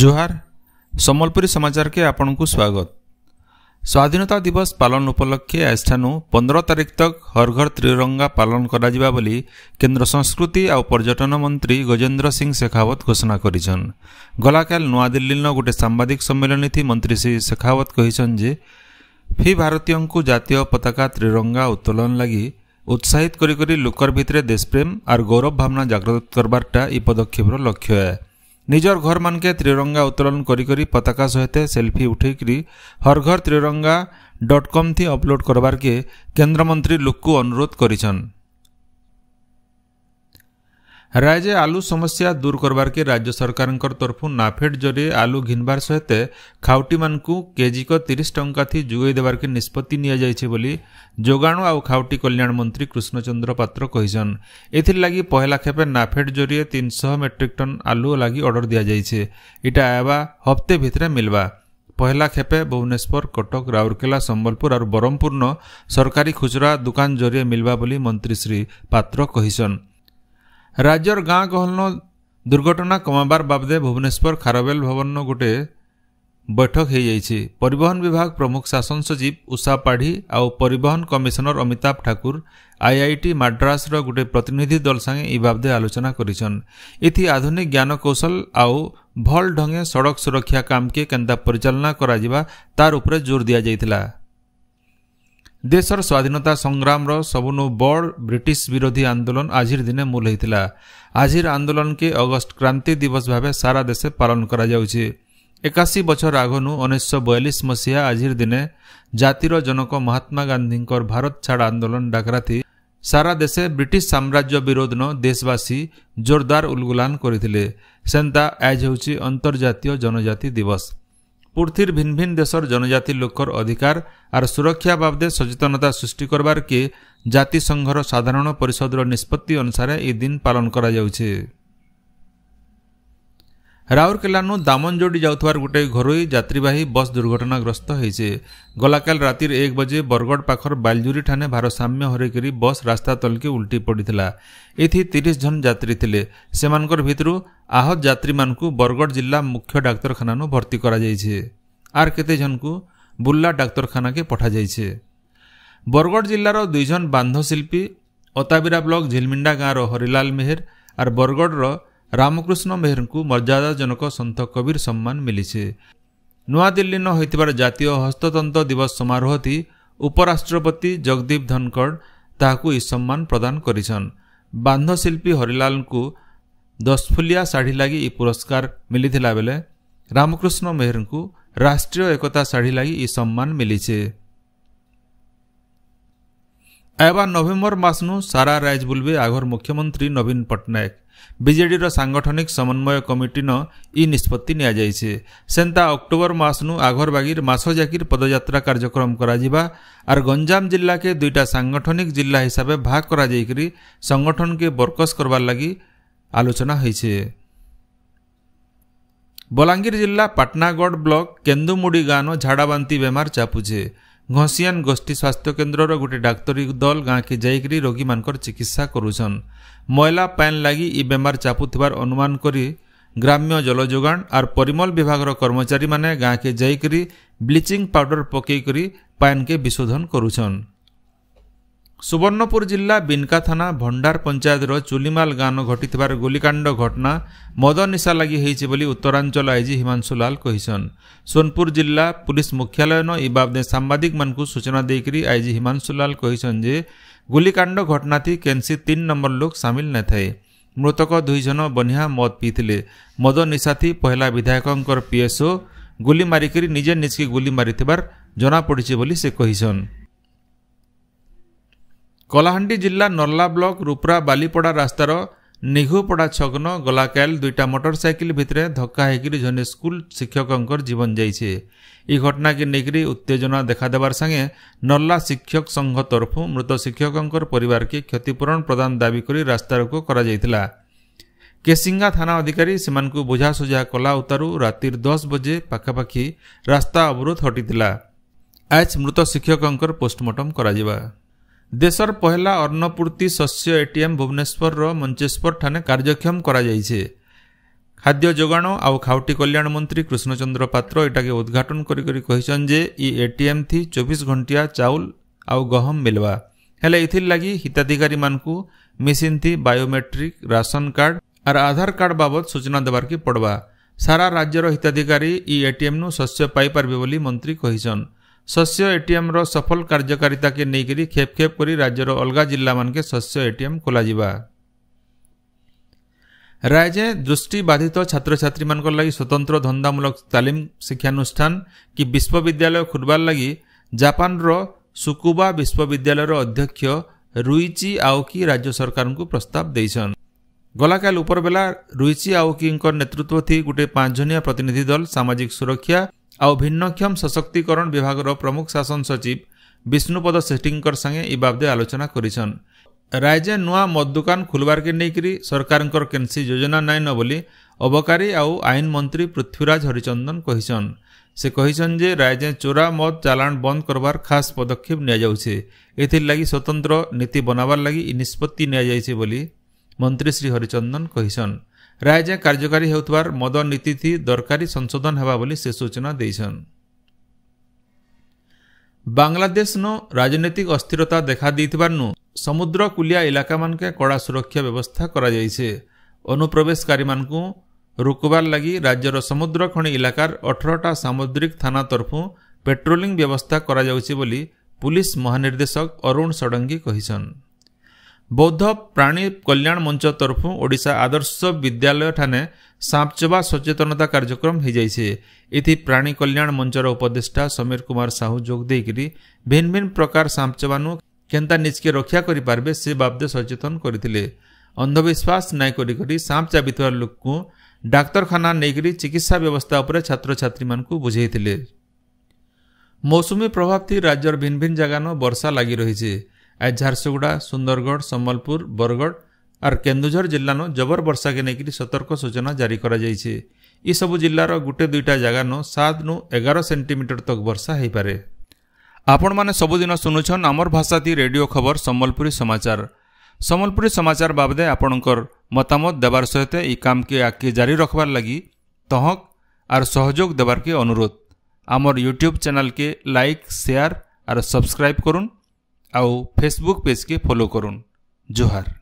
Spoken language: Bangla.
ଜୁହାର ସମ୍ବଲପୁରୀ ସମାଚାରକେ ଆପଣଙ୍କୁ ସ୍ୱାଗତ ସ୍ୱାଧୀନତା ଦିବସ ପାଳନ ଉପଲକ୍ଷେ ଆଜିଠାରୁ ପନ୍ଦର ତାରିଖ ତକ୍ ହର୍ ଘର ତ୍ରିରଙ୍ଗା ପାଳନ କରାଯିବା ବୋଲି କେନ୍ଦ୍ର ସଂସ୍କୃତି ଆଉ ପର୍ଯ୍ୟଟନ ମନ୍ତ୍ରୀ ଗଜେନ୍ଦ୍ର ସିଂ ଶେଖାୱତ ଘୋଷଣା କରିଛନ୍ ଗଲାକାଲ ନୂଆଦିଲ୍ଲୀନ ଗୋଟେ ସାମ୍ବାଦିକ ସମ୍ମିଳନୀଥି ମନ୍ତ୍ରୀ ଶ୍ରୀ ଶେଖାୱତ କହିଛନ୍ ଯେ ଫି ଭାରତୀୟଙ୍କୁ ଜାତୀୟ ପତାକା ତ୍ରିରଙ୍ଗା ଉତ୍ତୋଳନ ଲାଗି ଉତ୍ସାହିତ କରି କରି ଲୋକର ଭିତରେ ଦେଶପ୍ରେମ ଆର୍ ଗୌରବ ଭାବନା ଜାଗ୍ରତ କରବାରଟା ଇ ପଦକ୍ଷେପର ଲକ୍ଷ୍ୟ ଏ ନିଜର ଘରମାନକେ ତ୍ରିରଙ୍ଗା ଉତ୍ତୋଳନ କରିକରି ପତାକା ସହିତ ସେଲ୍ଫି ଉଠେଇକରି ହର୍ ଘର ତ୍ରିରଙ୍ଗା ଡଟ୍ କମ୍ ଥି ଅପଲୋଡ଼ କରବାର୍କେ କେନ୍ଦ୍ରମନ୍ତ୍ରୀ ଲୋକକୁ ଅନୁରୋଧ କରିଛନ୍ রাইজে আলু সমস্যা দূর করবারকে রাজ্য সরকারঙ্কর তরফু নাফেড জরিয়ে আলু ঘিনবার সহিতে খাউটিমানকু কেজিক তিরিশ টঙ্কা থি যোগাই দেবারকে নিষ্পত্তি নিয়া যাইছে বলি যোগাণু আউ খাউটি কল্যাণ মন্ত্রী কৃষ্ণচন্দ্র পাত্র কহিছন এথির লাগি পহেলা খেপে নাফেড জরিয়ে তিনশহ মেট্রিক টন আলু লাগি অর্ডর দিয়া যাইছে এটা আয়াবা হপ্তে ভিতরে মিলবা ପହିଲା ଖେପେ ଭୁବନେଶ୍ୱର କଟକ ରାଉରକେଲା ସମ୍ବଲପୁର ଆରୁ ବ୍ରହ୍ମପୁରନ ସରକାରୀ ଖୁଚୁରା ଦୁକାନ ଜରିଏ ମିଲ୍ବା ବୋଲି ମନ୍ତ୍ରୀ ଶ୍ରୀ ପାତ୍ର କହିଛନ୍ ରାଜ୍ୟର ଗାଁ ଗହଳନ ଦୁର୍ଘଟଣା କମାବାର ବାବଦେ ଭୁବନେଶ୍ୱର ଖାରବେଲ ଭବନର ଗୋଟେ ବୈଠକ ହୋଇଯାଇଛି ପରିବହନ ବିଭାଗ ପ୍ରମୁଖ ଶାସନ ସଚିବ ଉଷା ପାଢ଼ୀ ଆଉ ପରିବହନ କମିଶନର ଅମିତାଭ ଠାକୁର ଆଇଆଇଟି ମାଡ୍ରାସର ଗୋଟେ ପ୍ରତିନିଧି ଦଳ ସାଙ୍ଗେ ଏ ବାବଦେ ଆଲୋଚନା କରିଛନ୍ ଏଥି ଆଧୁନିକ ଜ୍ଞାନକୌଶଳ ଆଉ ଭଲ୍ ଢଙ୍ଗେ ସଡ଼କ ସୁରକ୍ଷା କାମକେ କେନ୍ତା ପରିଚାଳନା କରାଯିବା ତାର ଉପରେ ଜୋର୍ ଦିଆଯାଇଥିଲା ଦେଶର ସ୍ୱାଧୀନତା ସଂଗ୍ରାମର ସବୁନୁ ବଡ଼ ବ୍ରିଟିଶ ବିରୋଧୀ ଆନ୍ଦୋଳନ ଆଜିର ଦିନେ ମୂଲ ହୋଇଥିଲା ଆଜିର ଆନ୍ଦୋଳନକେ ଅଗଷ୍ଟ କ୍ରାନ୍ତି ଦିବସ ଭାବେ ସାରା ଦେଶେ ପାଳନ କରାଯାଉଛି ଏକାଅଶୀ ବଛର ଆଗନୁ ଉଣେଇଶହ ବୟାଳିଶ ମସିହା ଆଜିର ଦିନେ ଜାତିର ଜନକ ମହାତ୍ମା ଗାନ୍ଧୀଙ୍କର ଭାରତ ଛାଡ଼ ଆନ୍ଦୋଳନ ଡାକରାତି ସାରା ଦେଶେ ବ୍ରିଟିଶ ସାମ୍ରାଜ୍ୟ ବିରୋଧନ ଦେଶବାସୀ ଜୋରଦାର ଉଲ୍ଗୁଲାନ କରିଥିଲେ ସେନ୍ତା ଆଜ୍ ହେଉଛି ଅନ୍ତର୍ଜାତୀୟ ଜନଜାତି ଦିବସ পৃথির ভিন ভিন দেশর জনজাতি লোকর অধিকার আর সুরক্ষা বাবদে সচেতনতা সৃষ্টি করবারকে জাতিসংঘর সাধারণ পরিষদর নিষ্পত্তি অনুসারে এই দিন পালন করা যাচ্ছে ରାଉରକେଲାନୁ ଦାମନଯୋଡ଼ି ଯାଉଥିବାର ଗୋଟେ ଘରୋଇ ଯାତ୍ରୀବାହୀ ବସ୍ ଦୁର୍ଘଟଣାଗ୍ରସ୍ତ ହେଇଛି ଗଲାକାଲି ରାତିରେ ଏକ ବଜେ ବରଗଡ଼ ପାଖର ବାଲଜୁରୀ ଠାନେ ଭାରସାମ୍ୟ ହରେଇକରି ବସ୍ ରାସ୍ତା ତଲକେ ଉଲ୍ଟି ପଡ଼ିଥିଲା ଏଥି ତିରିଶ ଜଣ ଯାତ୍ରୀ ଥିଲେ ସେମାନଙ୍କର ଭିତରୁ ଆହତ ଯାତ୍ରୀମାନଙ୍କୁ ବରଗଡ଼ ଜିଲ୍ଲା ମୁଖ୍ୟ ଡାକ୍ତରଖାନାନୁ ଭର୍ତ୍ତି କରାଯାଇଛି आर केते बुल्ला डाक्टर खाना के पठा आर् केतेजको बुर्ला डाक्तरखान पठाइछ बरगड जुजन बान्धशिल्पी अताबिरा ब्लक झेलमिण्डा गाँ र हरिलाल मेहर आर रो रामकृष्ण मेहर को मेहरको जनक सन्थ कबीर सम्मान छे दिल्ली न जातीय नस्ततन्त्र दिवस समारोहति उपराष्ट्रपति जगदीप धनखड ई सम्मान प्रदान गरिन् शिल्पी हरिलाल को साढ़ी लागि ई पुरस्कार मिले रामकृष्ण मेहर को ରାଷ୍ଟ୍ରୀୟ ଏକତା ଶାଢ଼ୀ ଲାଗି ଇ ସମ୍ମାନ ମିଳିଛେ ଆଇବା ନଭେମ୍ବର ମାସନୁ ସାରା ରାଇଜ ବୁଲିବେ ଆଘର ମୁଖ୍ୟମନ୍ତ୍ରୀ ନବୀନ ପଟ୍ଟନାୟକ ବିଜେଡ଼ିର ସାଙ୍ଗଠନିକ ସମନ୍ୱୟ କମିଟିନ ଇ ନିଷ୍ପତ୍ତି ନିଆଯାଇଛେ ସେନ୍ତା ଅକ୍ଟୋବର ମାସନୁ ଆଘରବାଗିର ମାସଯାକିର ପଦଯାତ୍ରା କାର୍ଯ୍ୟକ୍ରମ କରାଯିବା ଆର୍ ଗଞ୍ଜାମ ଜିଲ୍ଲାକେ ଦୁଇଟା ସାଙ୍ଗଠନିକ ଜିଲ୍ଲା ହିସାବେ ଭାଗ କରାଯାଇକରି ସଙ୍ଗଠନକେ ବରକସ କରବାର୍ ଲାଗି ଆଲୋଚନା ହୋଇଛେ ବଲାଙ୍ଗୀର ଜିଲ୍ଲା ପାଟନାଗଡ଼ ବ୍ଲକ କେନ୍ଦୁମୁଡ଼ି ଗାଁନ ଝାଡ଼ାବାନ୍ତି ବେମାର ଚାପୁଛେ ଘସିଆନ ଗୋଷ୍ଠୀ ସ୍ୱାସ୍ଥ୍ୟକେନ୍ଦ୍ରର ଗୋଟିଏ ଡାକ୍ତରୀ ଦଲ ଗାଁକେ ଯାଇକରି ରୋଗୀମାନଙ୍କର ଚିକିତ୍ସା କରୁଛନ୍ ମଇଲା ପାଏନ୍ ଲାଗି ଇ ବେମାର ଚାପୁଥିବାର ଅନୁମାନ କରି ଗ୍ରାମ୍ୟ ଜଳଯୋଗାଣ ଆର୍ ପରିମଳ ବିଭାଗର କର୍ମଚାରୀମାନେ ଗାଁକେ ଯାଇକରି ବ୍ଲିଚିଂ ପାଉଡର ପକେଇକରି ପାଏନ୍କେ ବିଶୋଧନ କରୁଛନ୍ ସୁବର୍ଣ୍ଣପୁର ଜିଲ୍ଲା ବିନକା ଥାନା ଭଣ୍ଡାର ପଞ୍ଚାୟତର ଚୁଲିମାଲ ଗାଁନ ଘଟିଥିବାର ଗୁଲିକାଣ୍ଡ ଘଟଣା ମଦ ନିଶା ଲାଗି ହେଇଛି ବୋଲି ଉତ୍ତରାଞ୍ଚଳ ଆଇଜି ହିମାଂଶୁ ଲାଲ କହିଛନ୍ ସୋନପୁର ଜିଲ୍ଲା ପୁଲିସ୍ ମୁଖ୍ୟାଳୟନ ଇ ବାବଦେ ସାମ୍ବାଦିକମାନଙ୍କୁ ସୂଚନା ଦେଇକରି ଆଇଜି ହିମାଂଶୁ ଲାଲ କହିଛନ୍ ଯେ ଗୁଲିକାଣ୍ଡ ଘଟଣାଥି କେନ୍ସି ତିନି ନମ୍ବର ଲୋକ ସାମିଲ ନଥାଏ ମୃତକ ଦୁଇଜଣ ବହ୍ନିଆ ମଦ ପିଇଥିଲେ ମଦ ନିଶାଥି ପହିଲା ବିଧାୟକଙ୍କର ପିଏସ୍ଓ ଗୁଲି ମାରିକରି ନିଜେ ନିଜକେ ଗୁଲି ମାରିଥିବାର ଜଣାପଡ଼ିଛି ବୋଲି ସେ କହିଛନ୍ କଳାହାଣ୍ଡି ଜିଲ୍ଲା ନର୍ଲା ବ୍ଲକ ରୂପରା ବାଲିପଡ଼ା ରାସ୍ତାର ନିଘୁପଡ଼ା ଛକ୍ନ ଗଲାକାଏଲ ଦୁଇଟା ମଟରସାଇକେଲ ଭିତରେ ଧକ୍କା ହୋଇକରି ଜଣେ ସ୍କୁଲ ଶିକ୍ଷକଙ୍କର ଜୀବନ ଯାଇଛି ଏହି ଘଟଣାକୁ ନେଇକରି ଉତ୍ତେଜନା ଦେଖାଦେବାର ସାଙ୍ଗେ ନର୍ଲା ଶିକ୍ଷକ ସଂଘ ତରଫରୁ ମୃତ ଶିକ୍ଷକଙ୍କର ପରିବାରକୁ କ୍ଷତିପୂରଣ ପ୍ରଦାନ ଦାବି କରି ରାସ୍ତାରୋକୁ କରାଯାଇଥିଲା କେସିଙ୍ଗା ଥାନା ଅଧିକାରୀ ସେମାନଙ୍କୁ ବୁଝାସୁଝା କଲା ଉତାରୁ ରାତିର ଦଶ ବଜେ ପାଖାପାଖି ରାସ୍ତା ଅବରୋଧ ହଟିଥିଲା ଆଜ୍ ମୃତ ଶିକ୍ଷକଙ୍କର ପୋଷ୍ଟମର୍ଟମ କରାଯିବା দেশের পহেলা অন্নপূর্তি শস্য এটিএম ভুবনেশ্বর মঞ্চেশ্বরঠানে কার্যক্ষম করা যাইছে খাদ্য যোগাণ আউ খাউটি কল্যাণ মন্ত্রী কৃষ্ণচন্দ্র পাত্র এটাকে উদ্ঘাটন করি করি কহিছেন যে ই এটিএম থি চব্বিশ ঘণ্টিয়া চাউল আউ গহম মিলবা ହେଲେ ଏଥିର୍ଲାଗି ହିତାଧିକାରୀମାନଙ୍କୁ ମେସିନ୍ଥି ବାୟୋମେଟ୍ରିକ୍ ରାସନ୍ କାର୍ଡ଼ ଆର୍ ଆଧାର କାର୍ଡ଼ ବାବଦ ସୂଚନା ଦେବାର୍କେ ପଡ଼୍ବା ସାରା ରାଜ୍ୟର ହିତାଧିକାରୀ ଇ ଏଟିଏମ୍ନୁ ଶସ୍ୟ ପାଇପାରିବେ ବୋଲି ମନ୍ତ୍ରୀ କହିଛନ୍ शस्य एएम सफल कार्यिता खेप्खेप्ज्यर अलगा जिल्ला शस्य एएम खोलियो राइज दृष्टि बाधित छात्र छ स्वतन्त्र धन्दामूलक तालिम शिक्षानुष्ठान कि विश्वविद्यालय खुट्वाल लाग जापान रो सुकुबा विश्वविद्यालय अध्यक्ष रुइचि आओकि राज्य सरकारको प्रस्ताव गलाकाल उपला रुइचि आउकीको नेतृत्व थिए पाँचजनिया प्रतिनिधि दल समाजिक सुरक्षा ଆଉ ଭିନ୍ନକ୍ଷମ ସଶକ୍ତିକରଣ ବିଭାଗର ପ୍ରମୁଖ ଶାସନ ସଚିବ ବିଷ୍ଣୁପଦ ସେଠୀଙ୍କର ସାଙ୍ଗେ ଇ ବାବଦେ ଆଲୋଚନା କରିଛନ୍ ରାଇଜେ ନୂଆ ମଦ ଦୋକାନ ଖୋଲବାର୍କେ ନେଇକରି ସରକାରଙ୍କର କେନ୍ସି ଯୋଜନା ନାଇଁନ ବୋଲି ଅବକାରୀ ଆଉ ଆଇନ ମନ୍ତ୍ରୀ ପୃଥ୍ୱୀରାଜ ହରିଚନ୍ଦନ କହିଛନ୍ ସେ କହିଛନ୍ ଯେ ରାଇଜେ ଚୋରା ମଦ ଚାଲାଣ ବନ୍ଦ କରବାର ଖାସ୍ ପଦକ୍ଷେପ ନିଆଯାଉଛେ ଏଥିର୍ଲାଗି ସ୍ୱତନ୍ତ୍ର ନୀତି ବନାବାର ଲାଗି ଇ ନିଷ୍ପତ୍ତି ନିଆଯାଇଛି ବୋଲି ମନ୍ତ୍ରୀ ଶ୍ରୀ ହରିଚନ୍ଦନ କହିଛନ୍ ରାଇଜେ କାର୍ଯ୍ୟକାରୀ ହେଉଥିବାର ମଦ ନୀତି ଦରକାରୀ ସଂଶୋଧନ ହେବା ବୋଲି ସେ ସୂଚନା ଦେଇଛନ୍ ବାଂଲାଦେଶନ ରାଜନୈତିକ ଅସ୍ଥିରତା ଦେଖାଦେଇଥିବାରୁ ସମୁଦ୍ର କୁଲିଆ ଇଲାକାମାନଙ୍କେ କଡ଼ା ସୁରକ୍ଷା ବ୍ୟବସ୍ଥା କରାଯାଇଛେ ଅନୁପ୍ରବେଶକାରୀମାନଙ୍କୁ ରୋକବାର ଲାଗି ରାଜ୍ୟର ସମୁଦ୍ର ଖଣି ଇଲାକାର ଅଠରଟା ସାମୁଦ୍ରିକ ଥାନା ତରଫୁ ପେଟ୍ରୋଲିଂ ବ୍ୟବସ୍ଥା କରାଯାଉଛି ବୋଲି ପୁଲିସ୍ ମହାନିର୍ଦ୍ଦେଶକ ଅରୁଣ ଷଡ଼ଙ୍ଗୀ କହିଛନ୍ତି বৌদ্ধ প্রাণী কল্যাণ মঞ্চ তরফ ওড়শা আদর্শ বিদ্যালয় ঠানে সাঁপচবা সচেতনতা কার্যক্রম হয়ে হয়েছে এটি প্রাণী কল্যাণ মঞ্চর উপদেষ্টা সমীর কুমার সাহু যোগ দিয়ে ভিন ভিন প্রকার সাঁপচবানু কেন্তা নিজকে রক্ষা করে পারবে সে বাবদে সচেতন করে অন্ধবিশ্বাস নাই করি করে সাঁপ চাবি লোককে ডাক্তারখানা নেইকরি চিকিৎসা ব্যবস্থা উপরে ছাত্রছাত্রী মানুষ বুঝাইলে মৌসুমী প্রভাব প্রভাবটি রাজ্যর ভিন ভিন জায়গান বর্ষা লাগি রয়েছে आज झारसुगुड़ा सुंदरगढ़ संबलपुर बरगढ़ आर केन्दुझर जिलान जबर वर्षा के लेकर सतर्क सूचना जारी करसबू जिलार गोटे दुईटा जगान सात नु एगार सेमिटर तक वर्षा हो पारे आपण मैंने सबुदिन शुणुन आमर भाषाती रेडियो खबर सम्बलपुरी समाचार ସମ୍ବଲପୁରୀ ସମାଚାର ବାବଦେ ଆପଣଙ୍କର ମତାମତ ଦେବାର ସହିତ ଏହି କାମକେ ଆଗକେ ଜାରି ରଖବାର୍ ଲାଗି ତହକ୍ ଆର୍ ସହଯୋଗ ଦେବାର୍କେ ଅନୁରୋଧ ଆମର ୟୁଟ୍ୟୁବ୍ ଚ୍ୟାନେଲ୍କେ ଲାଇକ୍ ସେୟାର୍ ଆର୍ ସବସ୍କ୍ରାଇବ୍ କରୁନ୍ ଆଉ ଫେସବୁକ୍ ପେଜ୍କେ ଫଲୋ କରୁନ୍ ଜୁହାର୍